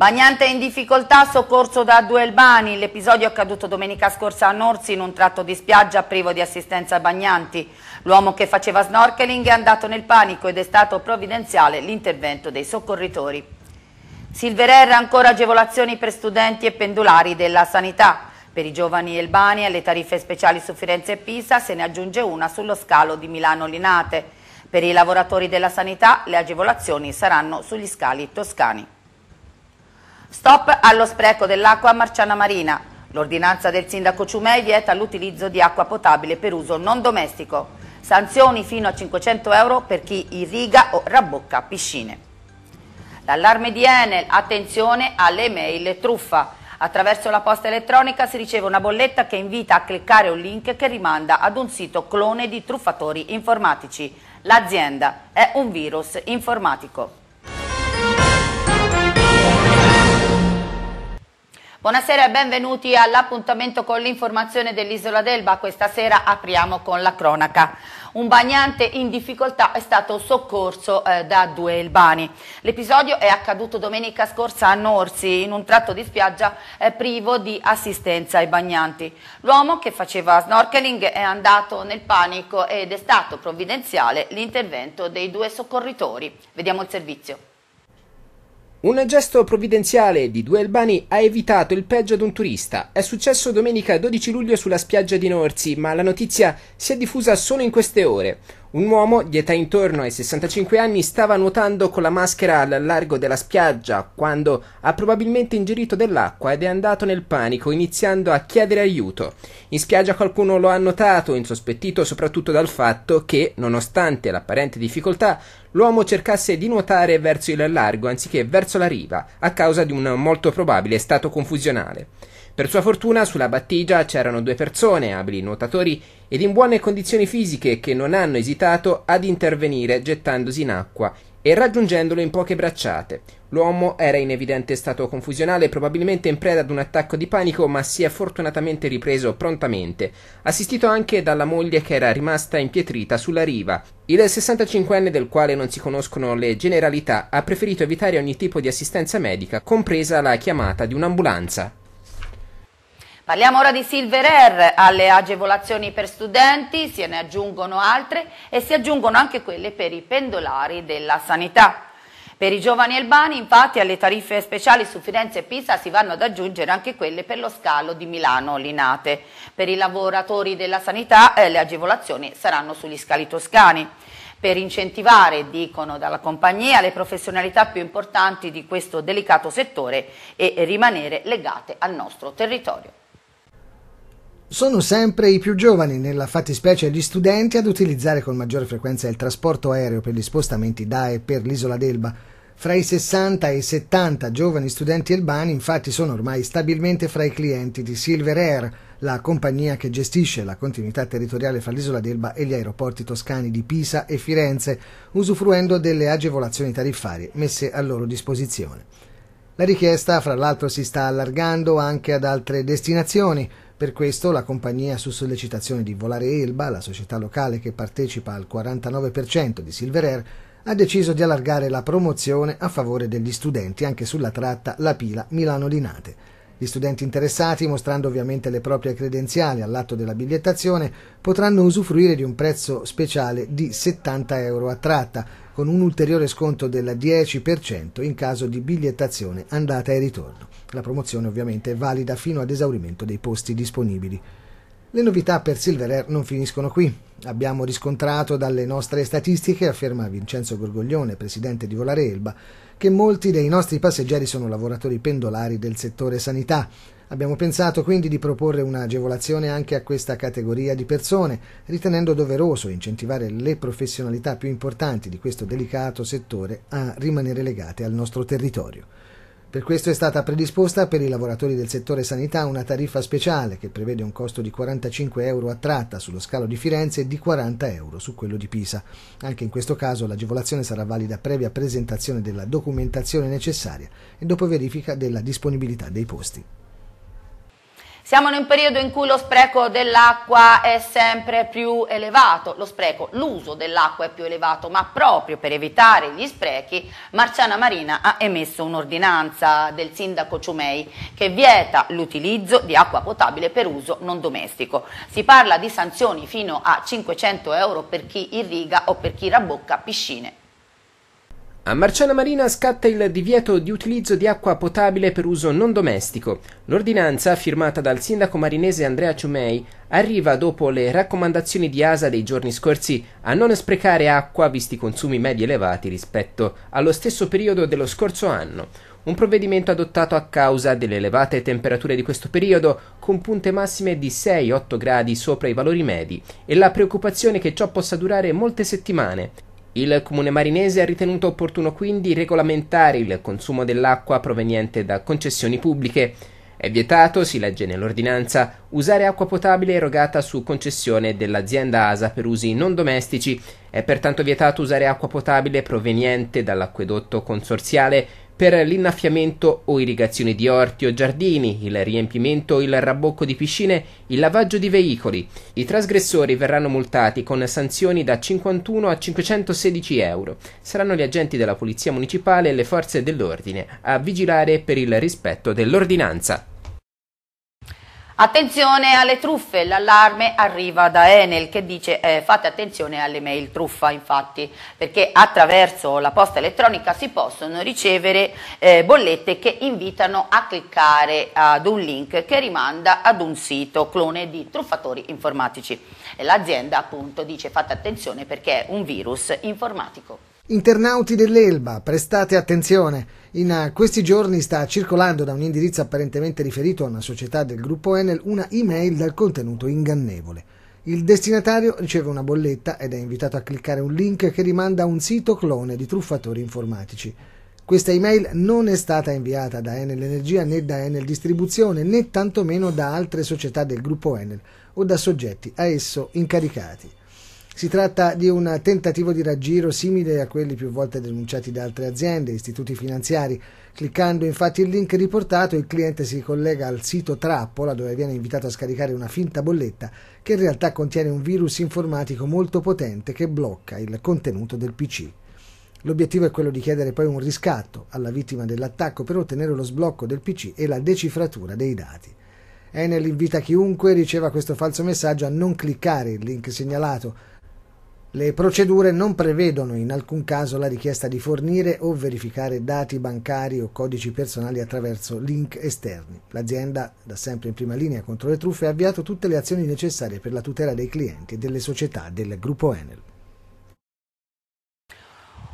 Bagnante in difficoltà, soccorso da due elbani. L'episodio è accaduto domenica scorsa a Norsi in un tratto di spiaggia privo di assistenza a bagnanti. L'uomo che faceva snorkeling è andato nel panico ed è stato provvidenziale l'intervento dei soccorritori. Silvererra ancora agevolazioni per studenti e pendolari della sanità. Per i giovani elbani alle tariffe speciali su Firenze e Pisa se ne aggiunge una sullo scalo di Milano-Linate. Per i lavoratori della sanità le agevolazioni saranno sugli scali toscani. Stop allo spreco dell'acqua a Marciana Marina. L'ordinanza del sindaco Ciumei vieta l'utilizzo di acqua potabile per uso non domestico. Sanzioni fino a 500 euro per chi irriga o rabbocca piscine. L'allarme di Enel, attenzione alle mail truffa. Attraverso la posta elettronica si riceve una bolletta che invita a cliccare un link che rimanda ad un sito clone di truffatori informatici. L'azienda è un virus informatico. Buonasera e benvenuti all'appuntamento con l'informazione dell'Isola d'Elba. Questa sera apriamo con la cronaca. Un bagnante in difficoltà è stato soccorso eh, da due elbani. L'episodio è accaduto domenica scorsa a Norsi, in un tratto di spiaggia eh, privo di assistenza ai bagnanti. L'uomo che faceva snorkeling è andato nel panico ed è stato provvidenziale l'intervento dei due soccorritori. Vediamo il servizio. Un gesto provvidenziale di due albani ha evitato il peggio ad un turista. È successo domenica 12 luglio sulla spiaggia di Norsi, ma la notizia si è diffusa solo in queste ore. Un uomo di età intorno ai 65 anni stava nuotando con la maschera al largo della spiaggia quando ha probabilmente ingerito dell'acqua ed è andato nel panico iniziando a chiedere aiuto. In spiaggia qualcuno lo ha notato, insospettito soprattutto dal fatto che, nonostante l'apparente difficoltà, l'uomo cercasse di nuotare verso il largo anziché verso la riva, a causa di un molto probabile stato confusionale. Per sua fortuna sulla battigia c'erano due persone, abili nuotatori ed in buone condizioni fisiche, che non hanno esitato ad intervenire gettandosi in acqua e raggiungendolo in poche bracciate. L'uomo era in evidente stato confusionale, probabilmente in preda ad un attacco di panico, ma si è fortunatamente ripreso prontamente, assistito anche dalla moglie che era rimasta impietrita sulla riva. Il 65enne, del quale non si conoscono le generalità, ha preferito evitare ogni tipo di assistenza medica, compresa la chiamata di un'ambulanza. Parliamo ora di Silver Air, alle agevolazioni per studenti, se ne aggiungono altre e si aggiungono anche quelle per i pendolari della sanità. Per i giovani albani, infatti, alle tariffe speciali su Firenze e Pisa si vanno ad aggiungere anche quelle per lo scalo di Milano-Linate. Per i lavoratori della sanità eh, le agevolazioni saranno sugli scali toscani. Per incentivare, dicono dalla compagnia, le professionalità più importanti di questo delicato settore e rimanere legate al nostro territorio. Sono sempre i più giovani, nella fattispecie gli studenti, ad utilizzare con maggiore frequenza il trasporto aereo per gli spostamenti da e per l'isola d'Elba. Fra i 60 e i 70 giovani studenti elbani infatti sono ormai stabilmente fra i clienti di Silver Air, la compagnia che gestisce la continuità territoriale fra l'isola d'Elba e gli aeroporti toscani di Pisa e Firenze, usufruendo delle agevolazioni tariffarie messe a loro disposizione. La richiesta, fra l'altro, si sta allargando anche ad altre destinazioni, per questo la compagnia, su sollecitazione di Volare Elba, la società locale che partecipa al 49% di Silver Air, ha deciso di allargare la promozione a favore degli studenti anche sulla tratta La Pila-Milano-Linate. Gli studenti interessati, mostrando ovviamente le proprie credenziali all'atto della bigliettazione, potranno usufruire di un prezzo speciale di 70 euro a tratta, con un ulteriore sconto del 10% in caso di bigliettazione andata e ritorno. La promozione ovviamente è valida fino ad esaurimento dei posti disponibili. Le novità per Silver non finiscono qui. Abbiamo riscontrato dalle nostre statistiche, afferma Vincenzo Gorgoglione, presidente di Volare Elba, che molti dei nostri passeggeri sono lavoratori pendolari del settore sanità. Abbiamo pensato quindi di proporre un'agevolazione anche a questa categoria di persone, ritenendo doveroso incentivare le professionalità più importanti di questo delicato settore a rimanere legate al nostro territorio. Per questo è stata predisposta per i lavoratori del settore sanità una tariffa speciale che prevede un costo di 45 euro a tratta sullo scalo di Firenze e di 40 euro su quello di Pisa. Anche in questo caso l'agevolazione sarà valida previa presentazione della documentazione necessaria e dopo verifica della disponibilità dei posti. Siamo in un periodo in cui lo spreco dell'acqua è sempre più elevato, lo spreco, l'uso dell'acqua è più elevato, ma proprio per evitare gli sprechi Marciana Marina ha emesso un'ordinanza del sindaco Ciumei che vieta l'utilizzo di acqua potabile per uso non domestico. Si parla di sanzioni fino a 500 euro per chi irriga o per chi rabocca piscine a Marciana Marina scatta il divieto di utilizzo di acqua potabile per uso non domestico. L'ordinanza, firmata dal sindaco marinese Andrea Ciumei, arriva dopo le raccomandazioni di ASA dei giorni scorsi a non sprecare acqua visti i consumi medi elevati rispetto allo stesso periodo dello scorso anno. Un provvedimento adottato a causa delle elevate temperature di questo periodo, con punte massime di 6-8 gradi sopra i valori medi, e la preoccupazione che ciò possa durare molte settimane. Il comune marinese ha ritenuto opportuno quindi regolamentare il consumo dell'acqua proveniente da concessioni pubbliche. È vietato, si legge nell'ordinanza, usare acqua potabile erogata su concessione dell'azienda ASA per usi non domestici. È pertanto vietato usare acqua potabile proveniente dall'acquedotto consorziale per l'innaffiamento o irrigazione di orti o giardini, il riempimento o il rabocco di piscine, il lavaggio di veicoli. I trasgressori verranno multati con sanzioni da 51 a 516 euro. Saranno gli agenti della Polizia Municipale e le forze dell'ordine a vigilare per il rispetto dell'ordinanza. Attenzione alle truffe, l'allarme arriva da Enel che dice eh, fate attenzione alle mail truffa infatti perché attraverso la posta elettronica si possono ricevere eh, bollette che invitano a cliccare ad un link che rimanda ad un sito clone di truffatori informatici e l'azienda appunto dice fate attenzione perché è un virus informatico. Internauti dell'Elba, prestate attenzione. In eh, questi giorni sta circolando da un indirizzo apparentemente riferito a una società del gruppo Enel una email dal contenuto ingannevole. Il destinatario riceve una bolletta ed è invitato a cliccare un link che rimanda a un sito clone di truffatori informatici. Questa email non è stata inviata da Enel Energia né da Enel Distribuzione né tantomeno da altre società del gruppo Enel o da soggetti a esso incaricati. Si tratta di un tentativo di raggiro simile a quelli più volte denunciati da altre aziende e istituti finanziari. Cliccando infatti il link riportato, il cliente si collega al sito Trappola dove viene invitato a scaricare una finta bolletta che in realtà contiene un virus informatico molto potente che blocca il contenuto del PC. L'obiettivo è quello di chiedere poi un riscatto alla vittima dell'attacco per ottenere lo sblocco del PC e la decifratura dei dati. Enel invita chiunque riceva questo falso messaggio a non cliccare il link segnalato le procedure non prevedono in alcun caso la richiesta di fornire o verificare dati bancari o codici personali attraverso link esterni. L'azienda, da sempre in prima linea contro le truffe, ha avviato tutte le azioni necessarie per la tutela dei clienti e delle società del gruppo Enel.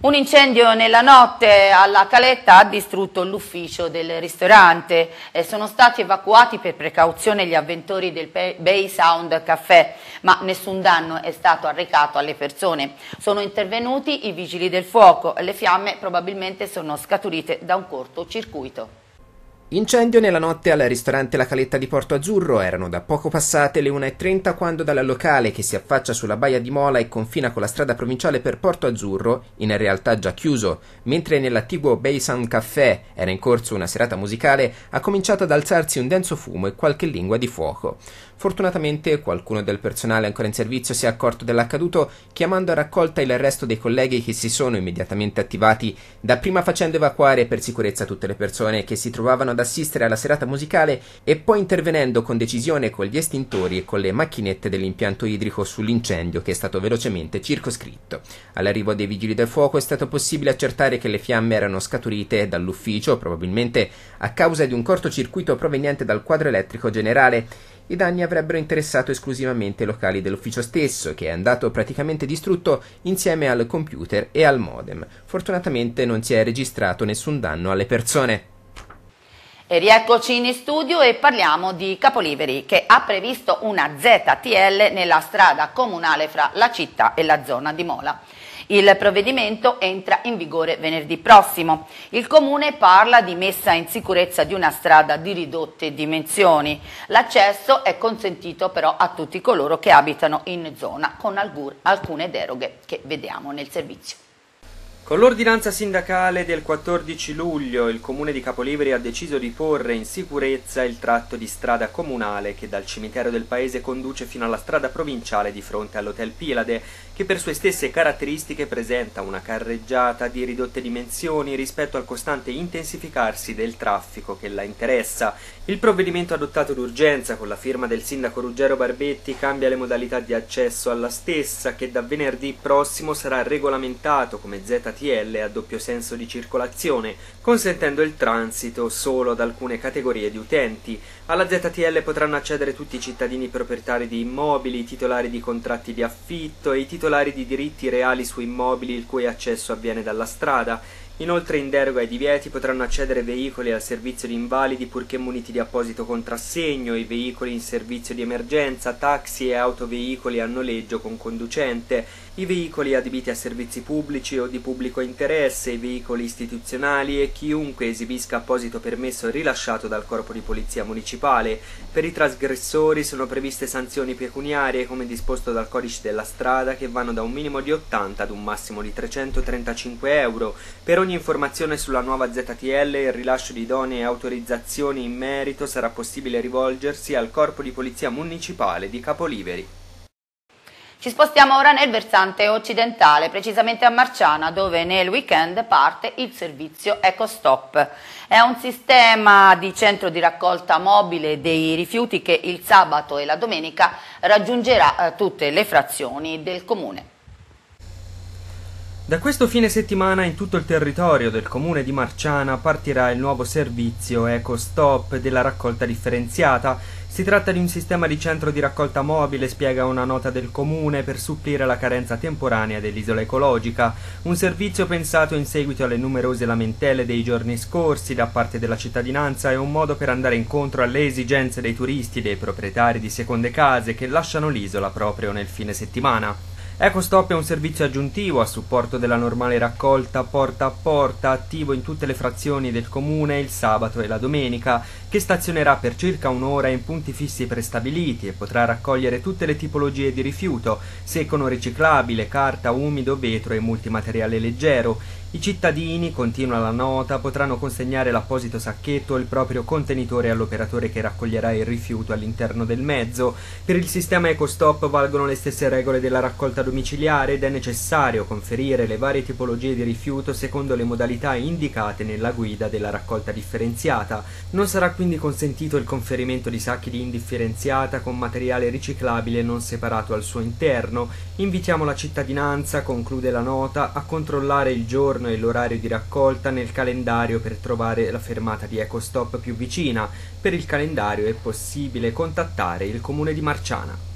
Un incendio nella notte alla Caletta ha distrutto l'ufficio del ristorante. Eh, sono stati evacuati per precauzione gli avventori del Bay Sound Café, ma nessun danno è stato arrecato alle persone. Sono intervenuti i vigili del fuoco. Le fiamme probabilmente sono scaturite da un cortocircuito. Incendio nella notte al ristorante La Caletta di Porto Azzurro. Erano da poco passate le 1.30 quando dalla locale che si affaccia sulla baia di Mola e confina con la strada provinciale per Porto Azzurro, in realtà già chiuso, mentre nell'attiguo Baysan Café era in corso una serata musicale, ha cominciato ad alzarsi un denso fumo e qualche lingua di fuoco. Fortunatamente qualcuno del personale ancora in servizio si è accorto dell'accaduto chiamando a raccolta il resto dei colleghi che si sono immediatamente attivati, dapprima facendo evacuare per sicurezza tutte le persone che si trovavano ad assistere alla serata musicale e poi intervenendo con decisione con gli estintori e con le macchinette dell'impianto idrico sull'incendio che è stato velocemente circoscritto. All'arrivo dei vigili del fuoco è stato possibile accertare che le fiamme erano scaturite dall'ufficio, probabilmente a causa di un cortocircuito proveniente dal quadro elettrico generale. I danni avrebbero interessato esclusivamente i locali dell'ufficio stesso, che è andato praticamente distrutto insieme al computer e al modem. Fortunatamente non si è registrato nessun danno alle persone. E rieccoci in studio e parliamo di Capoliveri che ha previsto una ZTL nella strada comunale fra la città e la zona di Mola. Il provvedimento entra in vigore venerdì prossimo. Il Comune parla di messa in sicurezza di una strada di ridotte dimensioni. L'accesso è consentito però a tutti coloro che abitano in zona con alcune deroghe che vediamo nel servizio. Con l'ordinanza sindacale del 14 luglio il comune di Capoliveri ha deciso di porre in sicurezza il tratto di strada comunale che dal cimitero del paese conduce fino alla strada provinciale di fronte all'hotel Pilade che per sue stesse caratteristiche presenta una carreggiata di ridotte dimensioni rispetto al costante intensificarsi del traffico che la interessa. Il provvedimento adottato d'urgenza con la firma del sindaco Ruggero Barbetti cambia le modalità di accesso alla stessa che da venerdì prossimo sarà regolamentato come ZTL a doppio senso di circolazione, consentendo il transito solo ad alcune categorie di utenti. Alla ZTL potranno accedere tutti i cittadini proprietari di immobili, i titolari di contratti di affitto e i titolari titolari di diritti reali su immobili il cui accesso avviene dalla strada. Inoltre, in deroga ai divieti, potranno accedere veicoli al servizio di invalidi purché muniti di apposito contrassegno, i veicoli in servizio di emergenza, taxi e autoveicoli a noleggio con conducente, i veicoli adibiti a servizi pubblici o di pubblico interesse, i veicoli istituzionali e chiunque esibisca apposito permesso rilasciato dal Corpo di Polizia Municipale. Per i trasgressori sono previste sanzioni pecuniarie come disposto dal codice della strada che vanno da un minimo di 80 ad un massimo di 335 euro. Per ogni informazione sulla nuova ZTL e il rilascio di idonee autorizzazioni in merito sarà possibile rivolgersi al Corpo di Polizia Municipale di Capoliveri. Ci spostiamo ora nel versante occidentale, precisamente a Marciana, dove nel weekend parte il servizio EcoStop. È un sistema di centro di raccolta mobile dei rifiuti che il sabato e la domenica raggiungerà eh, tutte le frazioni del comune. Da questo fine settimana in tutto il territorio del comune di Marciana partirà il nuovo servizio EcoStop della raccolta differenziata si tratta di un sistema di centro di raccolta mobile, spiega una nota del comune, per supplire la carenza temporanea dell'isola ecologica, un servizio pensato in seguito alle numerose lamentele dei giorni scorsi da parte della cittadinanza e un modo per andare incontro alle esigenze dei turisti e dei proprietari di seconde case che lasciano l'isola proprio nel fine settimana. EcoStop è un servizio aggiuntivo a supporto della normale raccolta porta a porta attivo in tutte le frazioni del comune il sabato e la domenica che stazionerà per circa un'ora in punti fissi prestabiliti e potrà raccogliere tutte le tipologie di rifiuto, secco riciclabile, carta, umido, vetro e multimateriale leggero. I cittadini, continua la nota, potranno consegnare l'apposito sacchetto o il proprio contenitore all'operatore che raccoglierà il rifiuto all'interno del mezzo. Per il sistema EcoStop valgono le stesse regole della raccolta domiciliare ed è necessario conferire le varie tipologie di rifiuto secondo le modalità indicate nella guida della raccolta differenziata. Non sarà quindi quindi consentito il conferimento di sacchi di indifferenziata con materiale riciclabile non separato al suo interno. Invitiamo la cittadinanza, conclude la nota, a controllare il giorno e l'orario di raccolta nel calendario per trovare la fermata di EcoStop più vicina. Per il calendario è possibile contattare il comune di Marciana.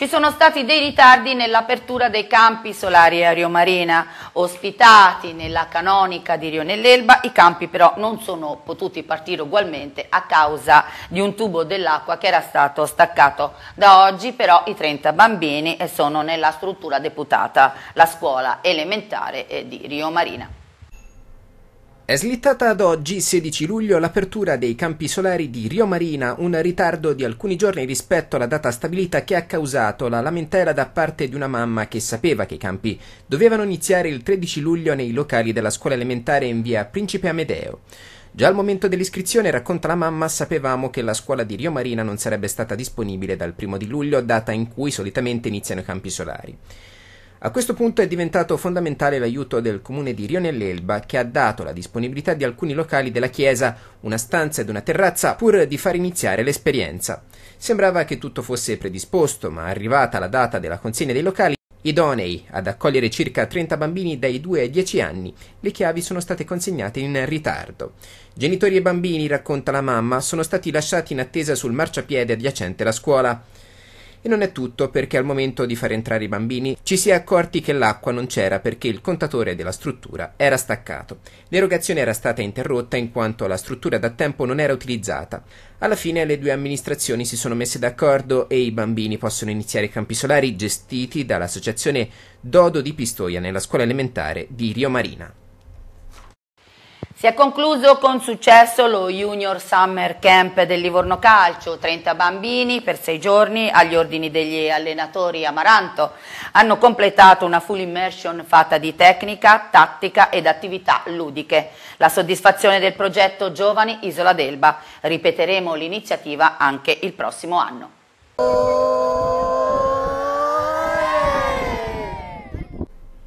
Ci sono stati dei ritardi nell'apertura dei campi solari a Rio Marina, ospitati nella canonica di Rio nell'Elba, i campi però non sono potuti partire ugualmente a causa di un tubo dell'acqua che era stato staccato. Da oggi però i 30 bambini sono nella struttura deputata, la scuola elementare eh, di Rio Marina. È slittata ad oggi, 16 luglio, l'apertura dei campi solari di Rio Marina, un ritardo di alcuni giorni rispetto alla data stabilita che ha causato la lamentela da parte di una mamma che sapeva che i campi dovevano iniziare il 13 luglio nei locali della scuola elementare in via Principe Amedeo. Già al momento dell'iscrizione, racconta la mamma, sapevamo che la scuola di Rio Marina non sarebbe stata disponibile dal primo di luglio, data in cui solitamente iniziano i campi solari. A questo punto è diventato fondamentale l'aiuto del comune di Rione Lelba che ha dato la disponibilità di alcuni locali della chiesa, una stanza ed una terrazza, pur di far iniziare l'esperienza. Sembrava che tutto fosse predisposto, ma arrivata la data della consegna dei locali, idonei ad accogliere circa 30 bambini dai 2 ai 10 anni, le chiavi sono state consegnate in ritardo. Genitori e bambini, racconta la mamma, sono stati lasciati in attesa sul marciapiede adiacente alla scuola. E non è tutto perché al momento di far entrare i bambini ci si è accorti che l'acqua non c'era perché il contatore della struttura era staccato. L'erogazione era stata interrotta in quanto la struttura da tempo non era utilizzata. Alla fine le due amministrazioni si sono messe d'accordo e i bambini possono iniziare i campi solari gestiti dall'associazione Dodo di Pistoia nella scuola elementare di Rio Marina. Si è concluso con successo lo Junior Summer Camp del Livorno Calcio, 30 bambini per sei giorni agli ordini degli allenatori Amaranto. Hanno completato una full immersion fatta di tecnica, tattica ed attività ludiche. La soddisfazione del progetto Giovani Isola d'Elba. Ripeteremo l'iniziativa anche il prossimo anno.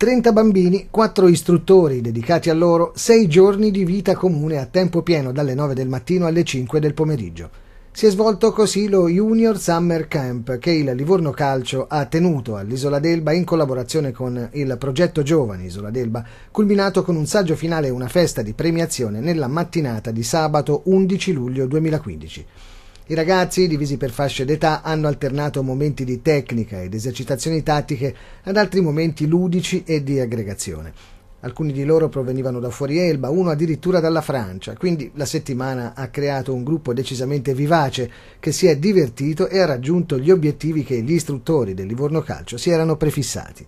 30 bambini, 4 istruttori dedicati a loro, 6 giorni di vita comune a tempo pieno dalle 9 del mattino alle 5 del pomeriggio. Si è svolto così lo Junior Summer Camp che il Livorno Calcio ha tenuto all'Isola d'Elba in collaborazione con il progetto Giovani Isola d'Elba, culminato con un saggio finale e una festa di premiazione nella mattinata di sabato 11 luglio 2015. I ragazzi, divisi per fasce d'età, hanno alternato momenti di tecnica ed esercitazioni tattiche ad altri momenti ludici e di aggregazione. Alcuni di loro provenivano da fuori Elba, uno addirittura dalla Francia, quindi la settimana ha creato un gruppo decisamente vivace che si è divertito e ha raggiunto gli obiettivi che gli istruttori del Livorno Calcio si erano prefissati.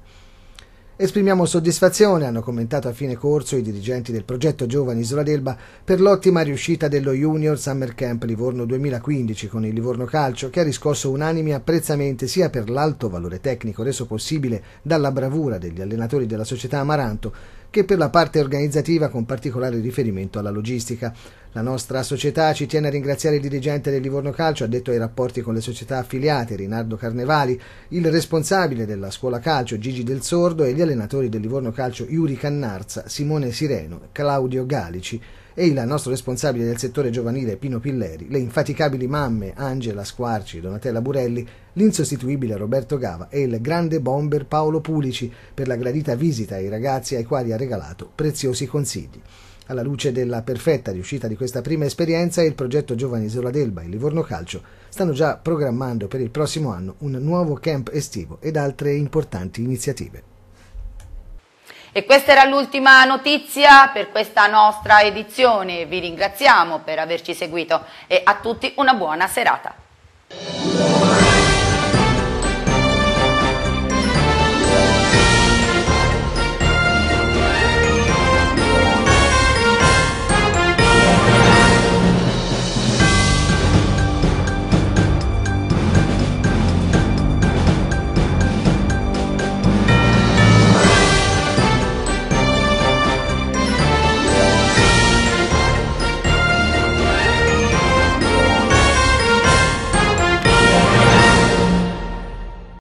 Esprimiamo soddisfazione, hanno commentato a fine corso i dirigenti del progetto Giovani Isola d'Elba, per l'ottima riuscita dello Junior Summer Camp Livorno 2015 con il Livorno Calcio, che ha riscosso unanimi apprezzamenti sia per l'alto valore tecnico reso possibile dalla bravura degli allenatori della società Amaranto, che per la parte organizzativa con particolare riferimento alla logistica. La nostra società ci tiene a ringraziare il dirigente del Livorno Calcio addetto ai rapporti con le società affiliate, Rinaldo Carnevali, il responsabile della scuola calcio Gigi Del Sordo e gli allenatori del Livorno Calcio Iuri Cannarza, Simone Sireno, Claudio Galici e il nostro responsabile del settore giovanile Pino Pilleri, le infaticabili mamme Angela Squarci e Donatella Burelli, l'insostituibile Roberto Gava e il grande bomber Paolo Pulici per la gradita visita ai ragazzi ai quali ha regalato preziosi consigli. Alla luce della perfetta riuscita di questa prima esperienza, il progetto Giovani Isola d'Elba e Livorno Calcio stanno già programmando per il prossimo anno un nuovo camp estivo ed altre importanti iniziative. E questa era l'ultima notizia per questa nostra edizione. Vi ringraziamo per averci seguito e a tutti una buona serata.